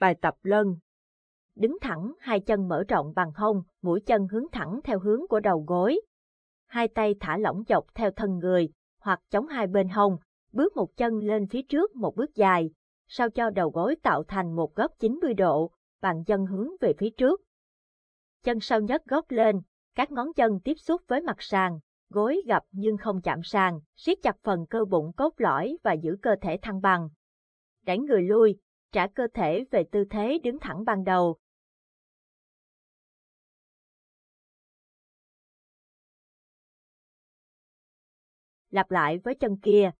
bài tập lân. Đứng thẳng, hai chân mở rộng bằng hông, mũi chân hướng thẳng theo hướng của đầu gối. Hai tay thả lỏng dọc theo thân người, hoặc chống hai bên hông, bước một chân lên phía trước một bước dài, sao cho đầu gối tạo thành một góc 90 độ, bàn chân hướng về phía trước. Chân sau nhất gót lên, các ngón chân tiếp xúc với mặt sàn, gối gập nhưng không chạm sàn, siết chặt phần cơ bụng cốt lõi và giữ cơ thể thăng bằng. Đẩy người lui, trả cơ thể về tư thế đứng thẳng ban đầu. Lặp lại với chân kia.